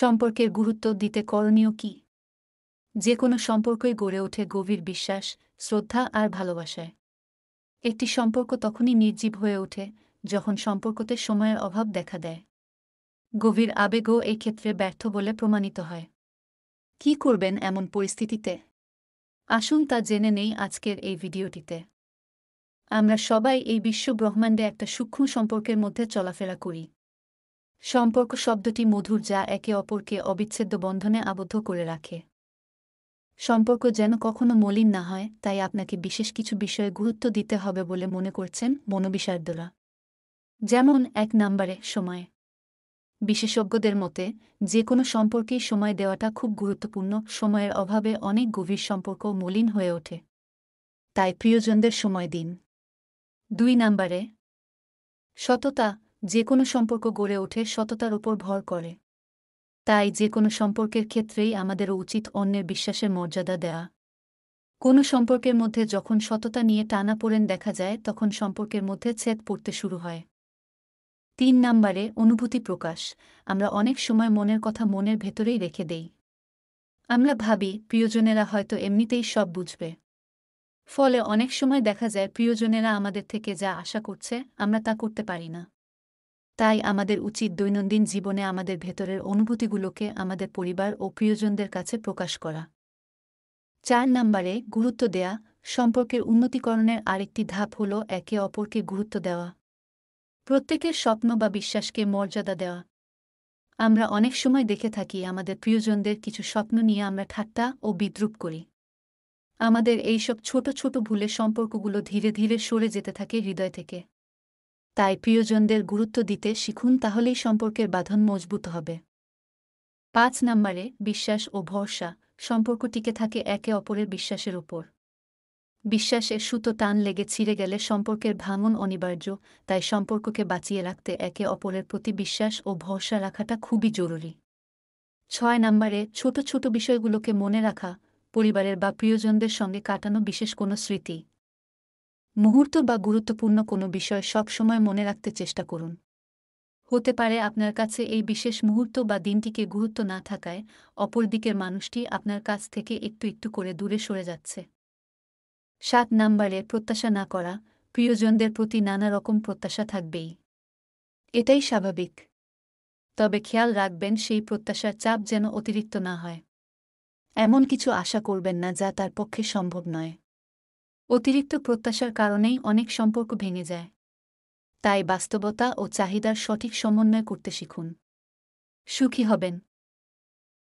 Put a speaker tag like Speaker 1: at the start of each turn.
Speaker 1: সম্পর্কের গুরুত্ব দিতে করণীয় কি যে কোনো সম্পর্কই গড়ে ওঠে গভীর বিশ্বাস শ্রদ্ধা আর ভালোবাসায় একটি সম্পর্ক তখনই নির্জীব হয়ে ওঠে যখন সম্পর্কতে সময়ের অভাব দেখা দেয় গভীর আবেগও এক্ষেত্রে ব্যর্থ বলে প্রমাণিত হয় কি করবেন এমন পরিস্থিতিতে আসুন তা জেনে নেই আজকের এই ভিডিওটিতে আমরা সবাই এই বিশ্ব ব্রহ্মাণ্ডে একটা সূক্ষ্ম সম্পর্কের মধ্যে চলাফেরা করি সম্পর্ক শব্দটি মধুর যা একে অপরকে অবিচ্ছেদ্য বন্ধনে আবদ্ধ করে রাখে সম্পর্ক যেন কখনো মলিন না হয় তাই আপনাকে বিশেষ কিছু বিষয়ে গুরুত্ব দিতে হবে বলে মনে করছেন মনোবিশারদরা যেমন এক নম্বরে সময় বিশেষজ্ঞদের মতে যে কোনো সম্পর্কেই সময় দেওয়াটা খুব গুরুত্বপূর্ণ সময়ের অভাবে অনেক গভীর সম্পর্ক মলিন হয়ে ওঠে তাই প্রিয়জনদের সময় দিন দুই নম্বরে সততা যে কোনো সম্পর্ক গড়ে ওঠে সততার উপর ভর করে তাই যে কোনো সম্পর্কের ক্ষেত্রেই আমাদের উচিত অন্যের বিশ্বাসের মর্যাদা দেয়া কোনো সম্পর্কের মধ্যে যখন সততা নিয়ে টানা পড়েন দেখা যায় তখন সম্পর্কের মধ্যে ছেদ পড়তে শুরু হয় তিন নাম্বারে অনুভূতি প্রকাশ আমরা অনেক সময় মনের কথা মনের ভেতরেই রেখে দেই আমরা ভাবি প্রিয়জনেরা হয়তো এমনিতেই সব বুঝবে ফলে অনেক সময় দেখা যায় প্রিয়জনেরা আমাদের থেকে যা আশা করছে আমরা তা করতে পারি না তাই আমাদের উচিত দৈনন্দিন জীবনে আমাদের ভেতরের অনুভূতিগুলোকে আমাদের পরিবার ও প্রিয়জনদের কাছে প্রকাশ করা চার নম্বরে গুরুত্ব দেয়া সম্পর্কের উন্নতিকরণের আরেকটি ধাপ হল একে অপরকে গুরুত্ব দেওয়া প্রত্যেকের স্বপ্ন বা বিশ্বাসকে মর্যাদা দেওয়া আমরা অনেক সময় দেখে থাকি আমাদের প্রিয়জনদের কিছু স্বপ্ন নিয়ে আমরা ঠাট্টা ও বিদ্রুপ করি আমাদের এইসব ছোট ছোট ভুলে সম্পর্কগুলো ধীরে ধীরে সরে যেতে থাকে হৃদয় থেকে তাই প্রিয়জনদের গুরুত্ব দিতে শিখুন তাহলেই সম্পর্কের বাঁধন মজবুত হবে পাঁচ নম্বরে বিশ্বাস ও ভরসা সম্পর্ক টিকে থাকে একে অপরের বিশ্বাসের ওপর বিশ্বাসের সুতো টান লেগে ছিঁড়ে গেলে সম্পর্কের ভাঙন অনিবার্য তাই সম্পর্ককে বাঁচিয়ে রাখতে একে অপরের প্রতি বিশ্বাস ও ভরসা রাখাটা খুবই জরুরি ছয় নম্বরে ছোট ছোট বিষয়গুলোকে মনে রাখা পরিবারের বা প্রিয়জনদের সঙ্গে কাটানো বিশেষ কোনো স্মৃতি মুহূর্ত বা গুরুত্বপূর্ণ কোনো বিষয় সবসময় মনে রাখতে চেষ্টা করুন হতে পারে আপনার কাছে এই বিশেষ মুহূর্ত বা দিনটিকে গুরুত্ব না থাকায় অপর দিকের মানুষটি আপনার কাছ থেকে একটু একটু করে দূরে সরে যাচ্ছে সাত নাম্বারে প্রত্যাশা না করা প্রিয়জনদের প্রতি নানা রকম প্রত্যাশা থাকবেই এটাই স্বাভাবিক তবে খেয়াল রাখবেন সেই প্রত্যাশার চাপ যেন অতিরিক্ত না হয় এমন কিছু আশা করবেন না যা তার পক্ষে সম্ভব নয় অতিরিক্ত প্রত্যাশার কারণেই অনেক সম্পর্ক ভেঙে যায় তাই বাস্তবতা ও চাহিদার সঠিক সমন্বয় করতে শিখুন সুখী হবেন